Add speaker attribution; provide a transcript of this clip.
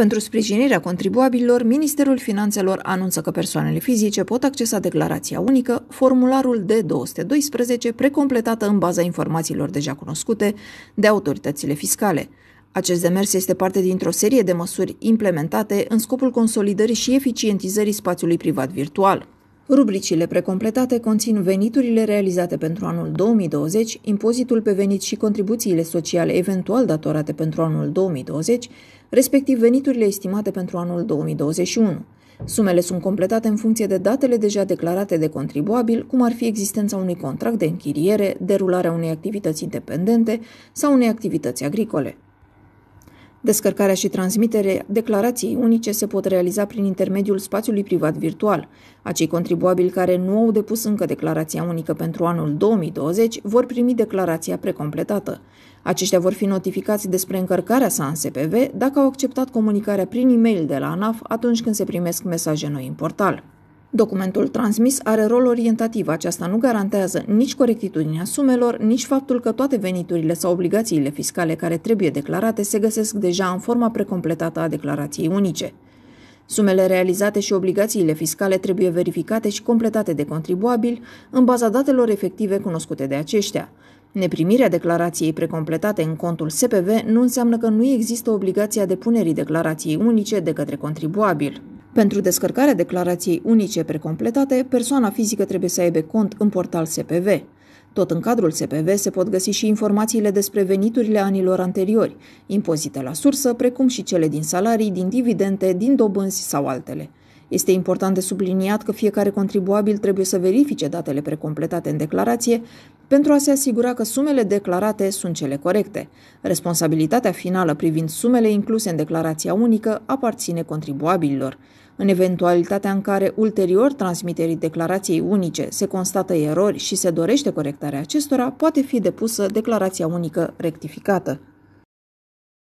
Speaker 1: Pentru sprijinirea contribuabililor, Ministerul Finanțelor anunță că persoanele fizice pot accesa declarația unică, formularul D212, precompletată în baza informațiilor deja cunoscute de autoritățile fiscale. Acest demers este parte dintr-o serie de măsuri implementate în scopul consolidării și eficientizării spațiului privat virtual. Rubricile precompletate conțin veniturile realizate pentru anul 2020, impozitul pe venit și contribuțiile sociale eventual datorate pentru anul 2020, respectiv veniturile estimate pentru anul 2021. Sumele sunt completate în funcție de datele deja declarate de contribuabil, cum ar fi existența unui contract de închiriere, derularea unei activități independente sau unei activități agricole. Descărcarea și transmiterea declarației unice se pot realiza prin intermediul spațiului privat virtual. Acei contribuabili care nu au depus încă declarația unică pentru anul 2020 vor primi declarația precompletată. Aceștia vor fi notificați despre încărcarea sa în SPV dacă au acceptat comunicarea prin e-mail de la ANAF atunci când se primesc mesaje noi în portal. Documentul transmis are rol orientativ, aceasta nu garantează nici corectitudinea sumelor, nici faptul că toate veniturile sau obligațiile fiscale care trebuie declarate se găsesc deja în forma precompletată a declarației unice. Sumele realizate și obligațiile fiscale trebuie verificate și completate de contribuabil în baza datelor efective cunoscute de aceștia. Neprimirea declarației precompletate în contul SPV nu înseamnă că nu există obligația depunerii declarației unice de către contribuabil. Pentru descărcarea declarației unice precompletate, persoana fizică trebuie să aibă cont în portal SPV. Tot în cadrul SPV se pot găsi și informațiile despre veniturile anilor anteriori, impozite la sursă, precum și cele din salarii, din dividende, din dobânzi sau altele. Este important de subliniat că fiecare contribuabil trebuie să verifice datele precompletate în declarație pentru a se asigura că sumele declarate sunt cele corecte. Responsabilitatea finală privind sumele incluse în declarația unică aparține contribuabililor. În eventualitatea în care ulterior transmiterii declarației unice se constată erori și se dorește corectarea acestora, poate fi depusă declarația unică rectificată.